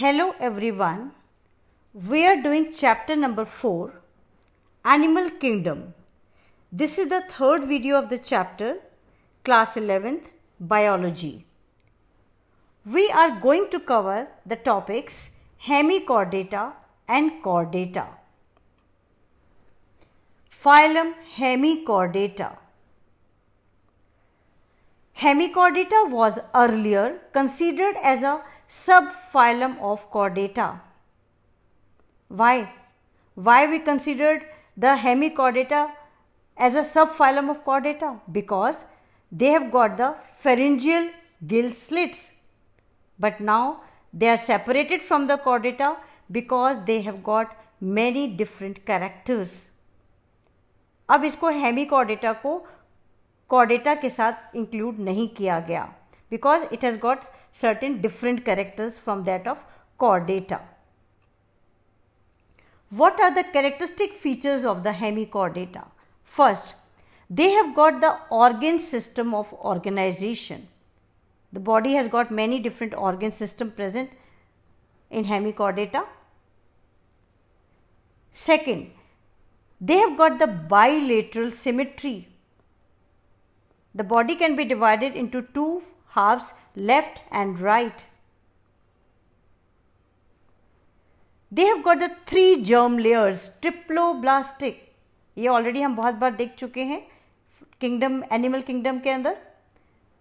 Hello everyone. We are doing chapter number 4 Animal Kingdom. This is the third video of the chapter class 11th biology. We are going to cover the topics hemichordata and chordata. Phylum hemichordata. Hemichordata was earlier considered as a subphylum of chordata. Why? Why we considered the hemichordata as a subphylum of chordata? Because they have got the pharyngeal gill slits. But now they are separated from the chordata because they have got many different characters. अब इसको Hemy कॉडेटा को कॉडेटा के साथ include नहीं किया गया because it has got certain different characters from that of chordata. What are the characteristic features of the hemichordata? First, they have got the organ system of organization. The body has got many different organ system present in hemichordata. Second, they have got the bilateral symmetry. The body can be divided into two halves left and right. They have got the three germ layers, triploblastic. ये already हम बहुत बार देख चुके हैं kingdom, animal kingdom के अंदर.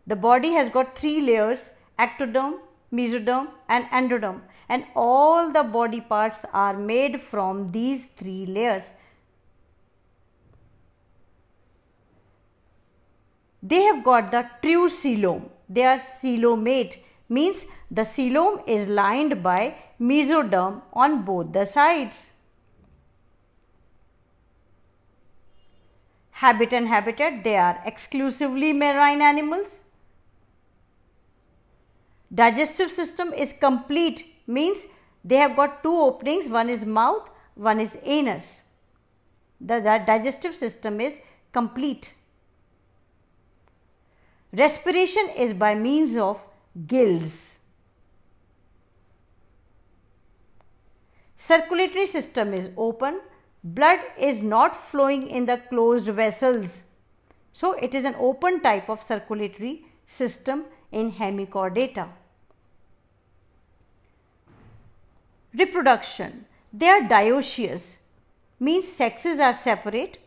The body has got three layers, ectoderm, mesoderm and endoderm. And all the body parts are made from these three layers. They have got the true triocelome. They are coelomate means the coelom is lined by mesoderm on both the sides. Habit and habitat, they are exclusively marine animals. Digestive system is complete means they have got two openings, one is mouth, one is anus. The, the digestive system is complete. Respiration is by means of gills. Circulatory system is open. Blood is not flowing in the closed vessels. So, it is an open type of circulatory system in hemichordata. Reproduction. They are dioecious, means sexes are separate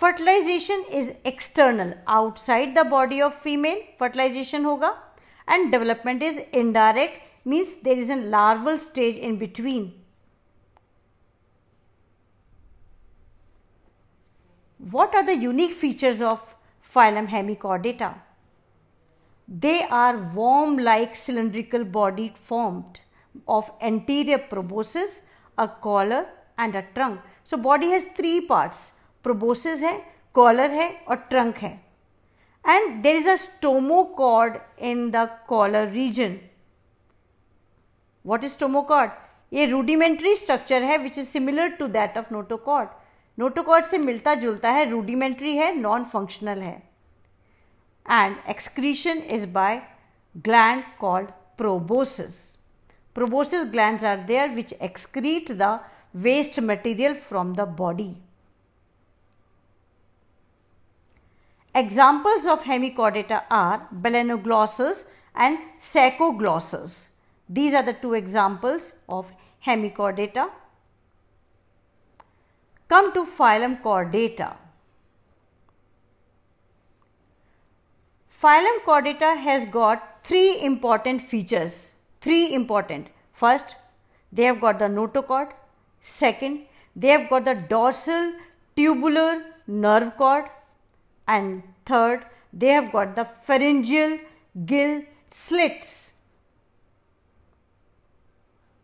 fertilization is external outside the body of female fertilization hoga and development is indirect means there is a larval stage in between what are the unique features of phylum hemichordata they are worm like cylindrical body formed of anterior proboscis a collar and a trunk so body has three parts proboscis है collar है और trunk है and there is a stomochord in the collar region what is stomochord ये rudimentary structure है which is similar to that of notochord notochord से मिलता जुलता है रूडिमेंट्री है नॉन फंक्शनल है and excretion is by gland called proboscis proboscis gland are there which excrete the waste material from the body Examples of hemichordata are balanoglossus and sacoglossus. These are the two examples of hemichordata. Come to phylum chordata. Phylum chordata has got three important features. Three important. First, they have got the notochord. Second, they have got the dorsal tubular nerve cord. And third they have got the pharyngeal gill slits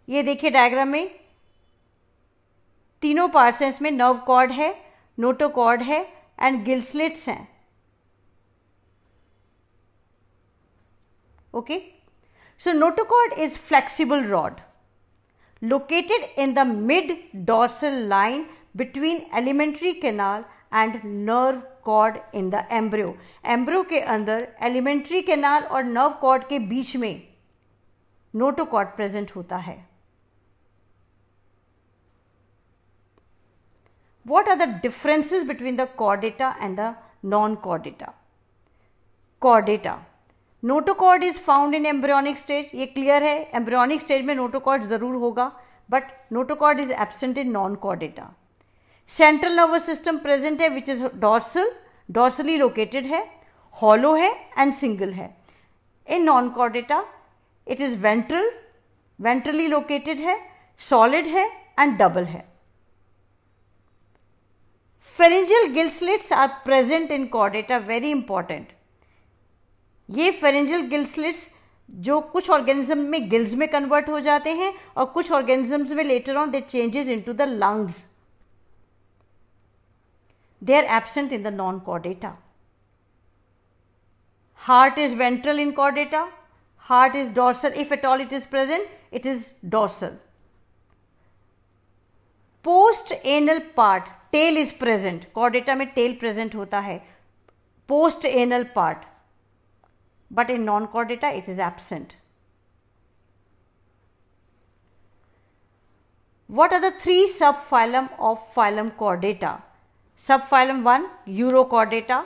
ये देखिए diagram में तीनों parts हैं इसमें nerve cord है notochord है and gill slits हैं okay so notochord is flexible rod located in the mid dorsal line between alimentary canal and nerve cord in the embryo embryo के अंदर एलिमेंट्री केनाल और nerve cord के बीच में notochord present होता है what are the differences between the chordata and the non chordata chordata notochord is found in embryonic stage ये clear है एम्ब्रियोनिक स्टेज में नोटोकॉर्ड जरूर होगा but notochord is absent in non chordata central nervous system present है which is dorsal dorsally located है hollow है and single है in non chordata it is ventral ventrally located है solid है and double है pharyngeal gill slits are present in chordata very important ये pharyngeal gill slits जो कुछ ऑर्गेनिज्म में गिल्स में कन्वर्ट हो जाते हैं और कुछ ऑर्गेनिजम्स में later on they changes into the lungs They are absent in the non-chordata. Heart is ventral in chordata. Heart is dorsal. If at all it is present, it is dorsal. Post-anal part tail is present. Chordata में tail present होता hai. Post-anal part. But in non-cordata chordata is absent. what are the three subphylum of phylum chordata सब phylum one urochordata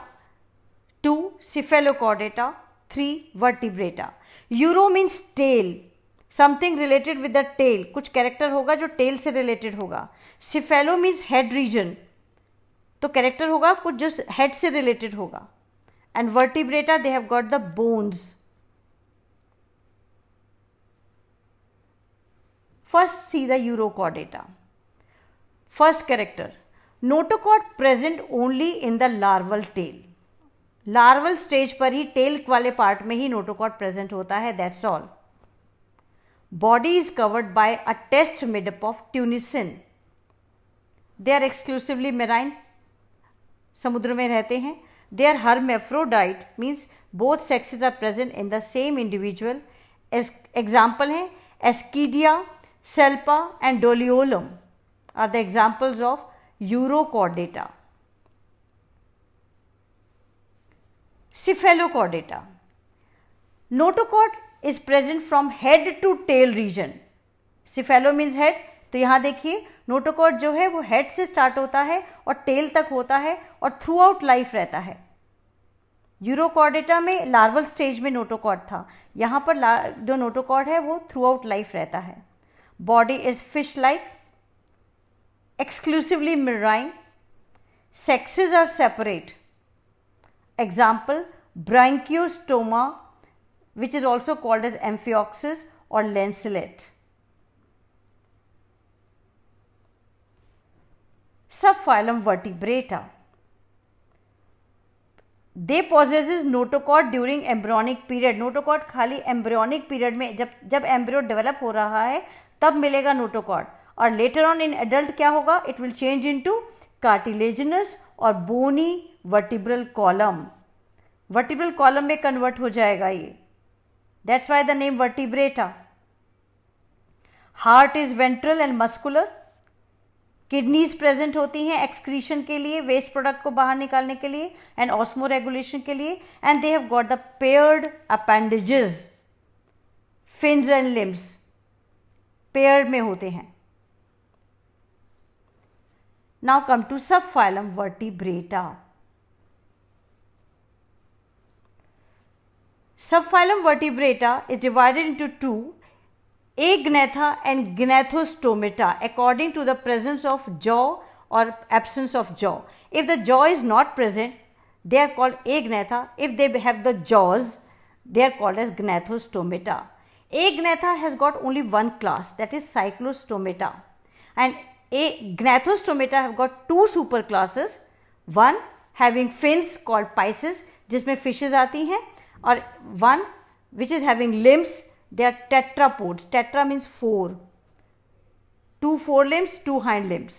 two cephalochordata three vertebrata uro means tail something related with the tail कुछ character होगा जो tail से related होगा cephalo means head region तो character होगा कुछ जो हेड से रिलेटेड होगा and vertebrata they have got the bones first see the urochordata first character notochord present only in the larval tail larval stage पर ही टेल वाले पार्ट में ही नोटोकॉट प्रेजेंट होता है that's all body is covered by a test made up of tunicin they are exclusively marine समुद्र में रहते हैं they are hermaphrodite means both sexes are present in the same individual example हैं ascidia salpa and doliolum are the examples of urochordata cephalochordata notochord is present from head to tail region cephalo means head तो यहां देखिए notochord जो है वो head से start होता है और टेल तक होता है और थ्रू आउट लाइफ रहता है यूरोकॉर्डेटा में लार्वल स्टेज में नोटोकॉर्ड था यहां पर जो नोटोकॉर्ड है वो थ्रू आउट लाइफ रहता है body is fish like exclusively mirroring, sexes are separate. Example, branchiostoma which is also called as amphioxus or lancelet. Subphylum vertebrata. They possesses notochord during embryonic period. Notochord खाली embryonic period में जब जब embryo develop हो रहा है तब मिलेगा notochord. और लेटर ऑन इन एडल्ट क्या होगा it will change into cartilaginous और bony vertebral column vertebral column में कन्वर्ट हो जाएगा ये that's why the name vertebrata heart is ventral and muscular kidneys present होती हैं एक्सक्रीशन के लिए वेस्ट प्रोडक्ट को बाहर निकालने के लिए एंड ऑस्मो रेगुलेशन के लिए and they have got the paired appendages fins and limbs paired में होते हैं Now come to subphylum vertebrata. Subphylum vertebrata is divided into two, agnatha and gnathostomata according to the presence of jaw or absence of jaw. If the jaw is not present, they are called agnatha. If they have the jaws, they are called as gnathostomata. Agnatha has got only one class that is cyclostomata and a gnathostomata have got two super classes one having fins called pisces jisme fishes aati hain aur one which is having limbs they are tetrapods tetra means four. Two forelimbs, two hind limbs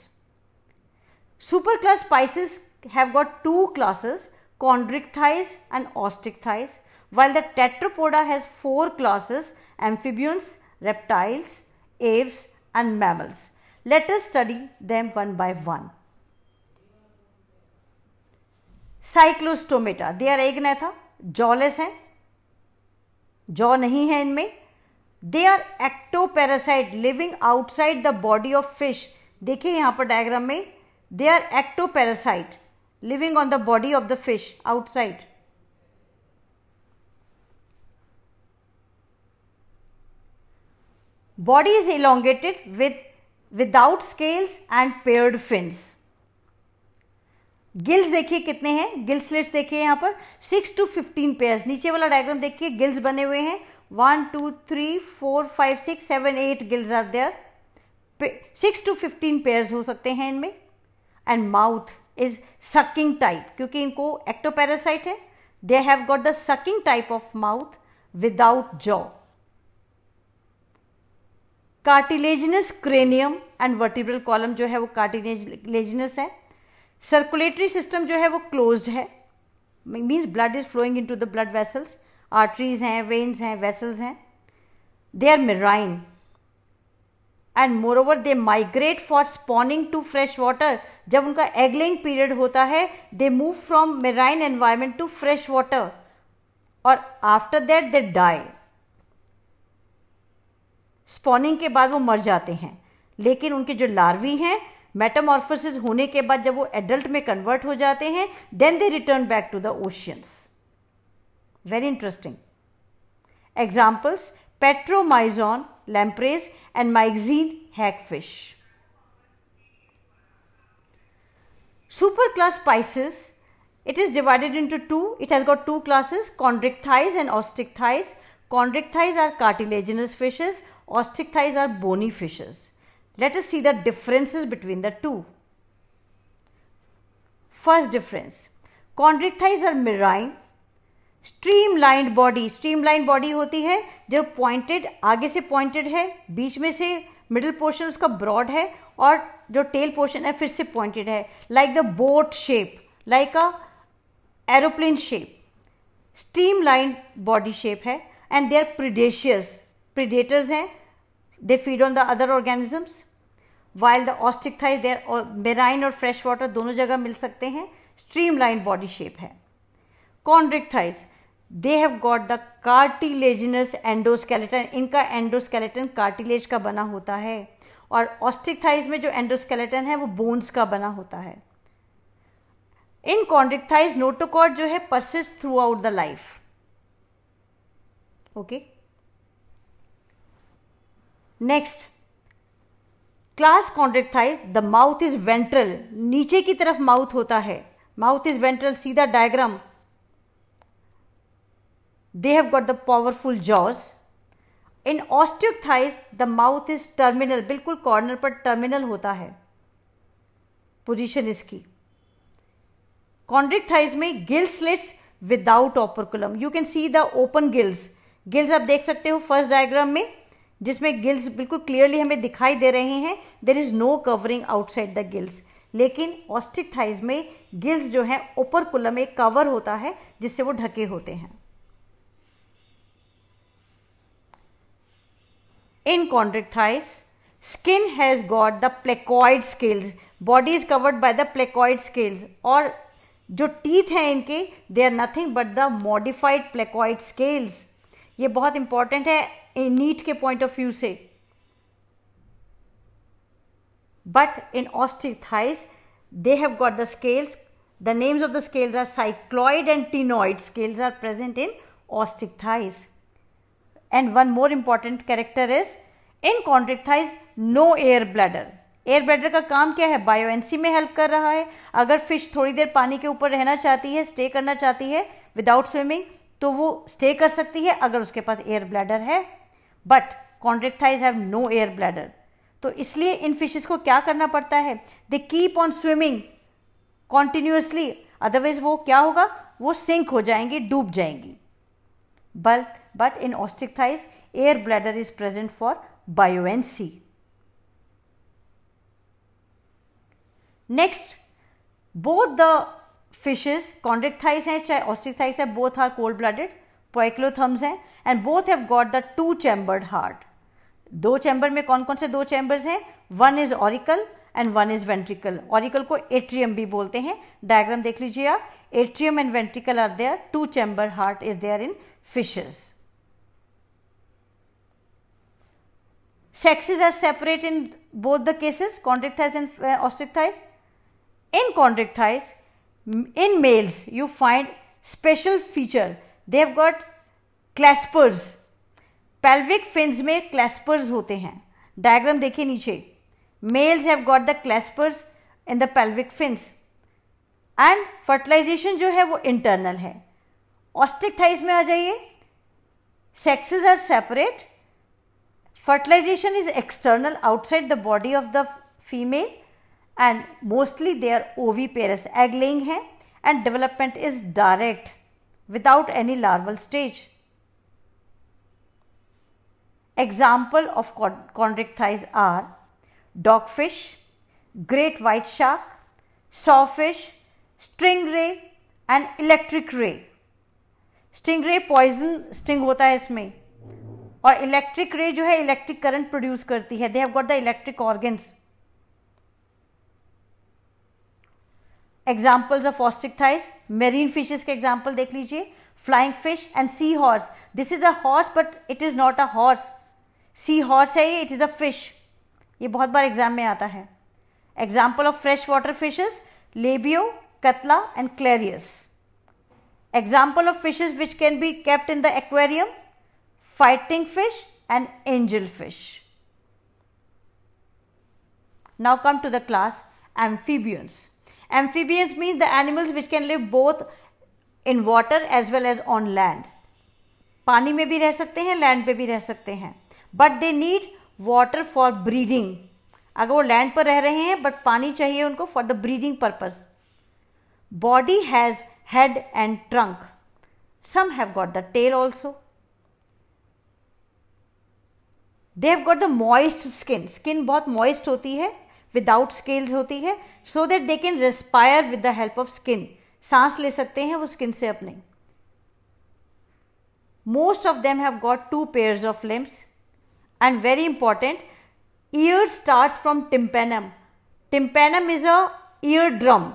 super class pisces have got two classes chondrichthyes and ostichthyes while the tetrapoda has four classes amphibians reptiles apes and mammals Let us study them one by one. Cyclostomata they are agnatha jawless हैं jaw नहीं है इनमें they are ectoparasite living outside the body of fish देखिए यहां पर diagram में they are ectoparasite living on the body of the fish outside body is elongated with without scales and paired fins gills देखिए कितने हैं gill slits देखिए यहां पर सिक्स टू फिफ्टीन पेयर्स नीचे वाला डायग्राम देखिए गिल्स बने हुए हैं one two three four five six seven eight gills are there six to fifteen pairs हो सकते हैं इनमें and mouth is sucking type क्योंकि इनको एक्टोपैरासाइट है they have got the sucking type of mouth without jaw cartilaginous cranium and vertebral column जो है वो कार्टिलेजिनस है सर्कुलेटरी सिस्टम जो है वो क्लोज्ड है means blood is flowing into the blood vessels arteries हैं वेन्स हैं वेसल्स हैं they are marine and moreover they migrate for spawning to fresh water जब उनका एगलिंग पीरियड होता है they move from marine environment to fresh water और after that they die spawning के बाद वो मर जाते हैं लेकिन उनके जो लार्वी हैं मेटामॉर्फोसिस होने के बाद जब वो एडल्ट में कन्वर्ट हो जाते हैं then they return back to the oceans very interesting examples petromyzon lampreys and myxine fish super class pisces it is divided into two it has got two classes कॉन्ड्रिक chondrichthyes and osteichthyes chondrichthyes are cartilaginous fishes osteichthyes are bony are let's see the differences between the two first difference chondrichthyes are marine streamline body streamline body होती है जो pointed आगे से pointed है बीच में से middle portion उसका broad है और जो टेल पोर्शन है फिर से पॉइंटेड है like the boat shape like a aeroplane shape streamline body shape है and they are predaceous predators हैं They feed on the other organisms. While the ostichthyes, they uh, marine और fresh water दोनों जगह मिल सकते हैं streamlined body shape है Chondrichthyes, they have got the cartilaginous endoskeleton इनका endoskeleton cartilage का बना होता है और ऑस्टिकथाइज में जो एंडोस्केलेटन है वो बोन्स का बना होता है इन कॉन्ड्रिकथाइज नोटोकॉर्ड जो है persist throughout the life okay next class chondrichthyes the mouth is ventral नीचे की तरफ माउथ होता है माउथ इज वेंट्रल सीधा diagram have got the the jaws in in osteochthyes the mouth is terminal बिल्कुल corner पर terminal होता है पोजिशन इसकी कॉन्ड्रिक्टाइज में gill slits without operculum you can see the open gills gills आप देख सकते हो फर्स्ट डायग्राम में जिसमें गिल्स बिल्कुल क्लियरली हमें दिखाई दे रहे हैं there is no covering outside the gills लेकिन ऑस्टिक थाइज में गिल्स जो है ओपर कुलम एक कवर होता है जिससे वो ढके होते हैं in chondrichthyes skin has got the placoid scales body is covered by the placoid scales और जो टीथ हैं इनके they are nothing but the modified placoid scales ये बहुत इंपॉर्टेंट है नीट के पॉइंट ऑफ व्यू से but in osteichthyes they have got the scales the names of the scales are cycloid and ctenoid scales are present in osteichthyes and one more important character is in कॉन्ट्रिक chondrichthyes no air bladder air bladder का काम क्या है bio NC में help कर रहा है अगर फिश थोड़ी देर पानी के ऊपर रहना चाहती है स्टे करना चाहती है विदाउट स्विमिंग तो वो स्टे कर सकती है अगर उसके पास एयर ब्लैडर है but chondrichthyes have no air bladder तो इसलिए इन फिशेस को क्या करना पड़ता है they keep on swimming continuously otherwise वो क्या होगा वो सिंक हो जाएंगी डूब जाएंगी बल्क but in osteichthyes air bladder is present for buoyancy next both the fishes chondrichthyes हैं चाहे ऑस्टिकथाइस है both are cold blooded poikilotherms हैं and both have got the two chambered heart दो चैम्बर में कौन कौन से दो चैम्बर्स हैं one is auricle and one is ventricle auricle को एट्रियम भी बोलते हैं डायग्राम देख लीजिए आप atrium and ventricle are there two chamber heart is there in fishes sexes are separate in both the cases chondrichthyes and uh, in in chondrichthyes in males you find special feature they have got claspers pelvic fins में claspers होते हैं diagram देखिए नीचे males have got the claspers in the pelvic fins and fertilization जो है वो internal है ऑस्टिक thighs में आ जाइए sexes are separate fertilization is external outside the body of the female and mostly they are oviparous egg laying hai and development is direct without any larval stage. Example of chondrichthyes are dogfish, great white shark, sawfish, stingray and electric ray. Stingray poison sting होता है इसमें और electric ray जो है electric current produce करती है they have got the electric organs examples of ऑस्टिक थाइस मेरीन फिशेज के एग्जाम्पल देख लीजिए flying fish and sea horse this is a horse but it is not a horse sea horse है ये it is a fish ये बहुत बार exam में आता है example of fresh water fishes labeo catla and clarias example of fishes which can be kept in the aquarium fighting fish and angel fish now come to the class amphibians amphibians means the animals which can live both in water as well as on land पानी में भी रह सकते हैं land पे भी रह सकते हैं but they need water for breeding अगर वो लैंड पर रह रहे हैं बट पानी चाहिए उनको for the breathing purpose body has head and trunk some have got the tail also they have got the moist skin skin बहुत मॉइस्ट होती है विदाउट स्केल्स होती है so that they can respire with the help of skin सांस ले सकते हैं वो स्किन से अपने most of them have got two pair of limbs and very important ear start from tympanum tympanum is a ear drum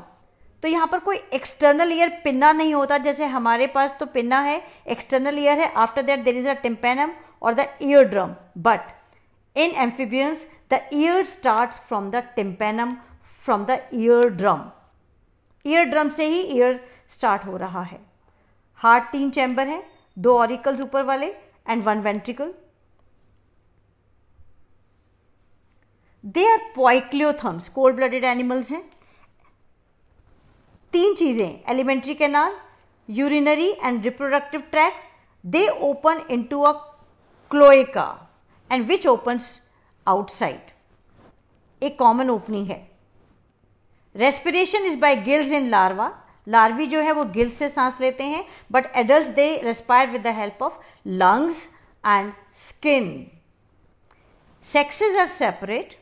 तो यहां पर कोई एक्सटर्नल ईयर पिन्ना नहीं होता जैसे हमारे पास तो पिन्ना है एक्सटर्नल ईयर है after that there is a tympanum और the ear drum but in amphibians ear start from the the from the the eardrum. Ear से ही ईयर स्टार्ट हो रहा है हार्ट तीन चैम्बर हैं दो ऑरिकल्स ऊपर वाले and one ventricle they are poikilotherms cold blooded animals हैं तीन चीज़ें alimentary canal urinary and reproductive tract they open into a cloaca and which opens outside एक कॉमन ओपनिंग है respiration is by gills in larva larvae जो है वो gills से सांस लेते हैं but adult they respire with the help of lungs and skin sexes are separate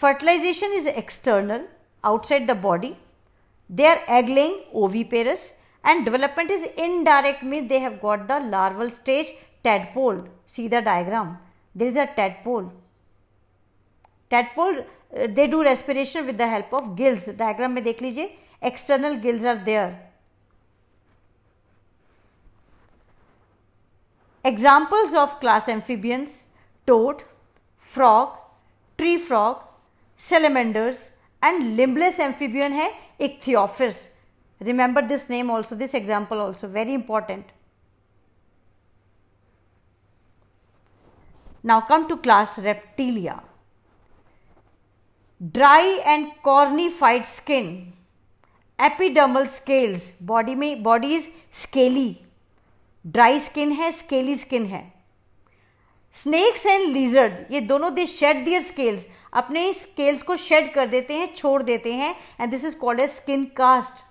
fertilization is external outside the body they are egg laying oviparous and development is indirect mean they have got the larval stage tadpole see the diagram there is a tadpole tadpole they do respiration with the help of gills diagram में देख लीजिए external gills are there examples of class amphibians toad frog tree frog salamanders and limbless amphibian hai ichthyophis remember this name also this example also very important now come to class reptilia dry and cornified skin epidermal scales body में body is scaly dry skin है scaly skin है snakes and lizard ये दोनों they shed their scales अपने scales को shed कर देते हैं छोड़ देते हैं and this is called as skin cast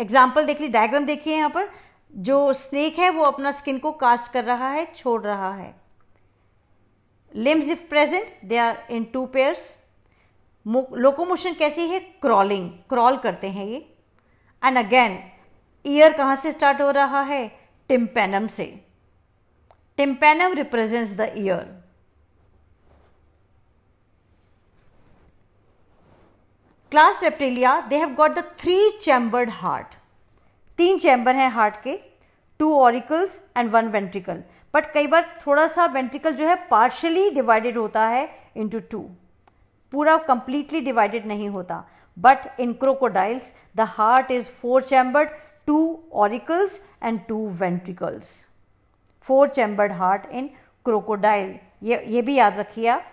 example देख लीजिए डायग्राम देखिए यहां पर जो स्नेक है वो अपना स्किन को कास्ट कर रहा है छोड़ रहा है limbs if present they are in two pairs locomotion कैसी है क्रॉलिंग क्रॉल करते हैं ये एंड अगेन ईयर कहाँ से स्टार्ट हो रहा है टिम्पेनम से tympanum represents the ear class reptilia they have got the three chambered heart तीन चैम्बर हैं हार्ट के two auricles and one ventricle but कई बार थोड़ा सा वेंट्रिकल जो है पार्शली डिवाइडेड होता है इंटू टू पूरा कंप्लीटली डिवाइडेड नहीं होता but in crocodiles the heart is four chambered two auricles and two ventricles four chambered heart in crocodile ये ये भी याद रखिए आप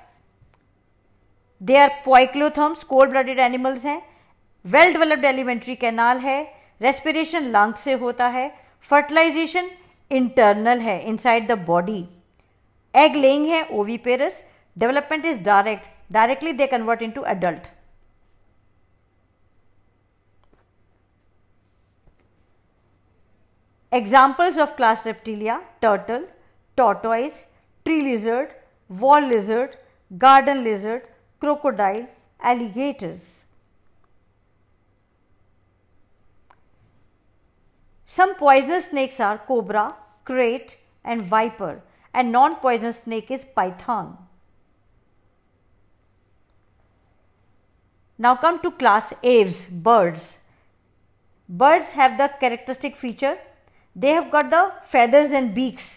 they are poikilotherms cold blooded animals हैं वेल डेवलप्ड एलिमेंट्री कैनाल है रेस्पिरेशन लंग्स से होता है फर्टिलाइजेशन इंटरनल है inside the body egg laying है oviparous development is direct directly they convert in to adult examples of class reptilia turtle tortoise tree lizard wall lizard garden lizard crocodile alligators Some poisonous snakes are cobra, crate and viper and non-poisonous snake is python. Now come to class aves, birds. Birds have the characteristic feature. They have got the feathers and beaks.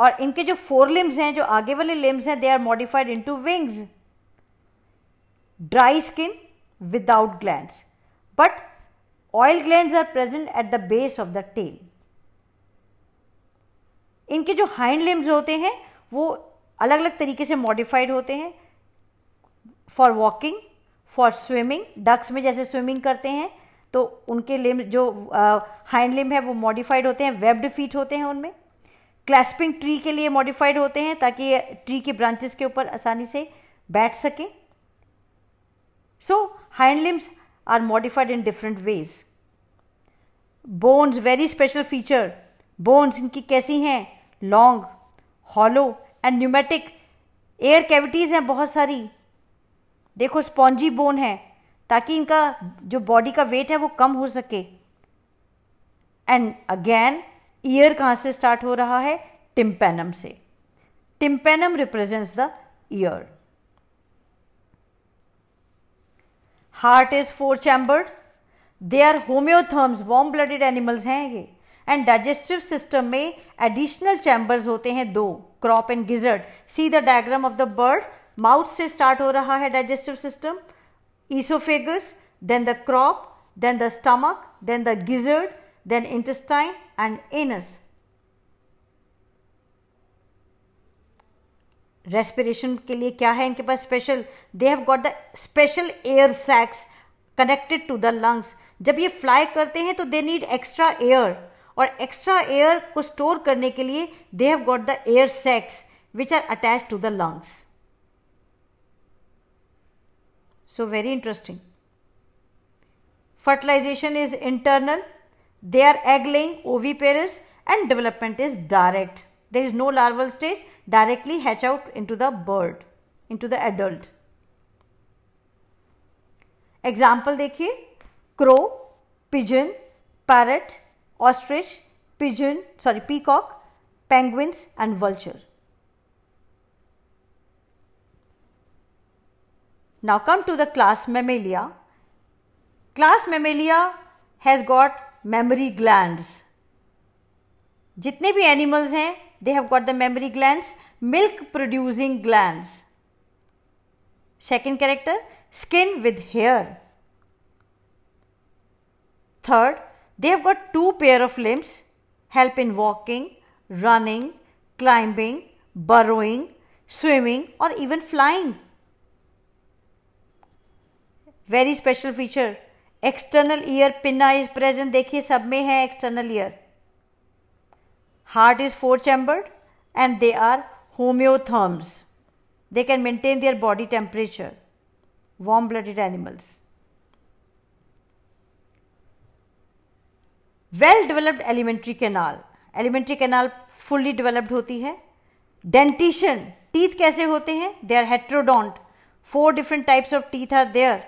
और इनके जो four limbs हैं जो आगे वाले limbs हैं they are modified into wings dry skin without glands but oil gland are present at the base of the tail इनके जो हाइंड लिम्स होते हैं वो अलग अलग तरीके से मॉडिफाइड होते हैं for walking for swimming ducks में जैसे स्विमिंग करते हैं तो उनके लिम्स जो हाइंड लिम है वो मॉडिफाइड होते हैं वेब्ड फीट होते हैं उनमें क्लैस्पिंग ट्री के लिए मॉडिफाइड होते हैं ताकि ट्री के ब्रांचेस के ऊपर आसानी से बैठ सकें so hind limbs are modified in different ways. Bones, very special feature. Bones इनकी कैसी हैं Long, hollow and pneumatic. Air cavities हैं बहुत सारी देखो स्पॉन्जी बोन है ताकि इनका जो बॉडी का वेट है वो कम हो सके एंड अगेन ईयर कहाँ से स्टार्ट हो रहा है टिम्पेनम से tympanum represents the ear heart is four chambered they are homeotherms warm blooded animals हैं ये एंड डाइजेस्टिव सिस्टम में एडिशनल चैम्बर्स होते हैं दो crop and gizzard see the diagram of the bird mouth से स्टार्ट हो रहा है digestive system oesophagus then the crop then the stomach then the gizzard then intestine and anus respiration के लिए क्या है इनके पास special they have got the special air sacs connected to the lungs जब ये फ्लाई करते हैं तो दे नीड एक्स्ट्रा एयर और एक्स्ट्रा एयर को स्टोर करने के लिए they have got the air sacs which are attach to the lungs very interesting fertilization is internal they are egg egg oviparous and development is direct There is no larval stage, directly hatch out into the bird, into the adult. They can crow, pigeon, parrot, ostrich, pigeon, sorry, peacock, penguins, and vulture. now come to the class mammalia class mammalia has got memory glands जितने भी animals हैं they have got the mammary glands, milk producing glands. Second character, skin with hair. Third, they have got two pair of limbs, help in walking, running, climbing, burrowing, swimming or even flying. Very special feature, ear pinna is present present देखिए सब में है external ear Heart is four chambered and they are homeotherms. They can maintain their body temperature. Warm blooded animals. Well developed alimentary canal alimentary canal fully developed होती है dentition teeth कैसे होते हैं they are heterodont four different types of teeth are there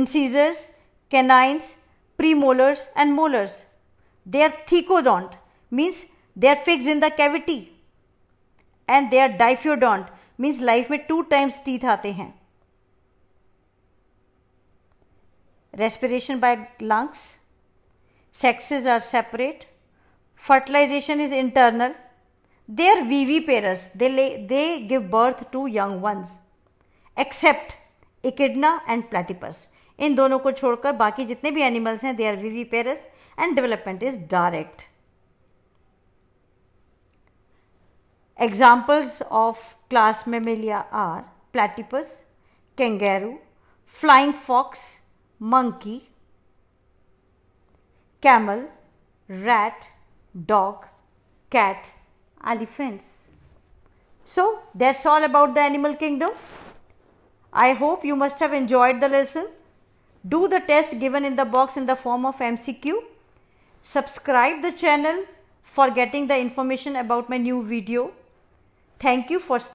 incisors canines premolars and molars they are thecodont means they are fix in the cavity and they are diphyodont means life में two times teeth आते हैं respiration by lungs sexes are separate fertilization is internal they are we पेरस they they give birth to young ones except echidna and platypus इन दोनों को छोड़कर बाकी जितने भी एनिमल्स हैं they are viviparous and development is direct Examples of class mammalia are platypus, kangaroo, flying fox, monkey, camel, rat, dog, cat, elephants. So that's all about the animal kingdom. I hope you must have enjoyed the lesson. Do the test given in the box in the form of MCQ. Subscribe the channel for getting the information about my new video. Thank you for